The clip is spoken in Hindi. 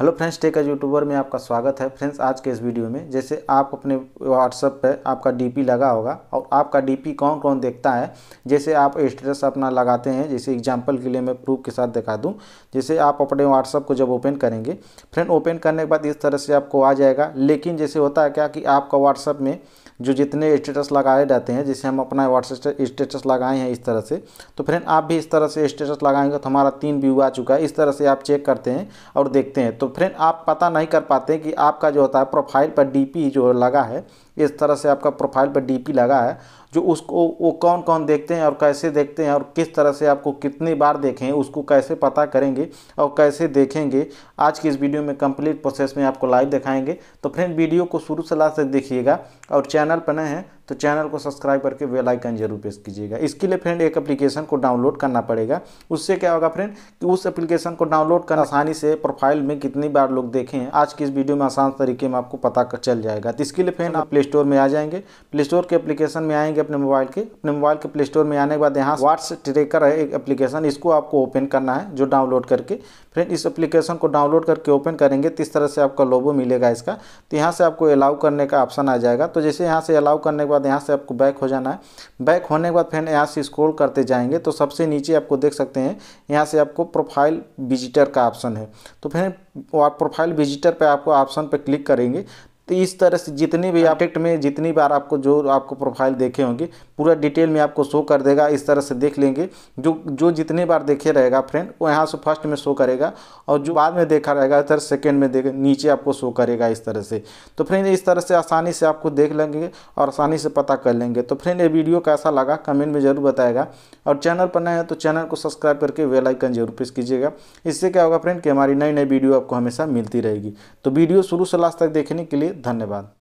Hello friends tech as YouTuber में आपका स्वागत है फ्रेंड्स आज के इस वीडियो में जैसे आप अपने व्हाट्सएप पे आपका डीपी लगा होगा और आपका डीपी कौन कौन देखता है जैसे आप स्टेटस अपना लगाते हैं जैसे एग्जांपल के लिए मैं प्रूफ के साथ दिखा दूं जैसे आप अपने व्हाट्सअप को जब ओपन करेंगे फ्रेंड ओपन करने के बाद इस तरह से आपको आ जाएगा लेकिन जैसे होता है क्या कि आपका व्हाट्सअप में जो जितने स्टेटस लगाए जाते हैं जैसे हम अपना व्हाट्सएप स्टेटस लगाए हैं इस तरह से तो फ्रेंड आप भी इस तरह से स्टेटस लगाएंगे तो हमारा तीन व्यू आ चुका है इस तरह से आप चेक करते हैं और देखते हैं तो फ्रेंड तो आप पता नहीं कर पाते कि आपका जो होता है प्रोफाइल पर डी जो लगा है इस तरह से आपका प्रोफाइल पर डीपी लगा है जो उसको वो कौन कौन देखते हैं और कैसे देखते हैं और किस तरह से आपको कितनी बार देखें उसको कैसे पता करेंगे और कैसे देखेंगे आज की इस वीडियो में कंप्लीट प्रोसेस में आपको लाइव दिखाएंगे तो फ्रेंड वीडियो को शुरू से लास्ट तक देखिएगा और चैनल पर नए हैं तो चैनल को सब्सक्राइब करके बेल आइकन जरूर प्रेस कीजिएगा इसके लिए फ्रेंड एक एप्लीकेशन को डाउनलोड करना पड़ेगा उससे क्या होगा फ्रेंड कि उस एप्लीकेशन को डाउनलोड कर आसानी से प्रोफाइल में कितनी बार लोग देखें आज की इस वीडियो में आसान तरीके में आपको पता चल जाएगा तो इसके लिए फ्रेंड आप प्ले स्टोर में आ जाएंगे प्ले स्टोर के एप्लीकेशन में आएंगे अपने मोबाइल के अपने मोबाइल के प्ले स्टोर में आने के बाद यहाँ व्हाट्स ट्रेकर है एक एप्लीकेशन इसको आपको ओपन करना है जो डाउनलोड करके फ्रेंड इस एप्लीकेशन को डाउनलोड करके ओपन करेंगे तो इस तरह से आपका लोबो मिलेगा इसका तो यहाँ से आपको अलाउ करने का ऑप्शन आ जाएगा तो जैसे यहाँ से अलाउ करने के बाद यहाँ से आपको बैक हो जाना है बैक होने के बाद फ्रेंड यहाँ से स्क्रोल करते जाएंगे तो सबसे नीचे आपको देख सकते हैं यहाँ से आपको प्रोफाइल विजिटर का ऑप्शन है तो फिर प्रोफाइल विजिटर पर आपको ऑप्शन पर क्लिक करेंगे तो इस तरह से जितनी भी ऑब्जेक्ट हाँ। में जितनी बार आपको जो आपको प्रोफाइल देखे होंगे पूरा डिटेल में आपको शो कर देगा इस तरह से देख लेंगे जो जो जितने बार देखे रहेगा फ्रेंड वो यहाँ से फर्स्ट में शो करेगा और जो बाद में देखा रहेगा इधर सेकेंड में देख नीचे आपको शो करेगा इस तरह से तो फ्रेंड इस तरह से आसानी से आपको देख लेंगे और आसानी से पता कर लेंगे तो फ्रेंड ये वीडियो कैसा लगा कमेंट में ज़रूर बताएगा और चैनल पर नए हैं तो चैनल को सब्सक्राइब करके वेल आइकन जरूर प्रेस कीजिएगा इससे क्या होगा फ्रेंड कि हमारी नई नई वीडियो आपको हमेशा मिलती रहेगी तो वीडियो शुरू से लास्ट तक देखने के लिए धन्यवाद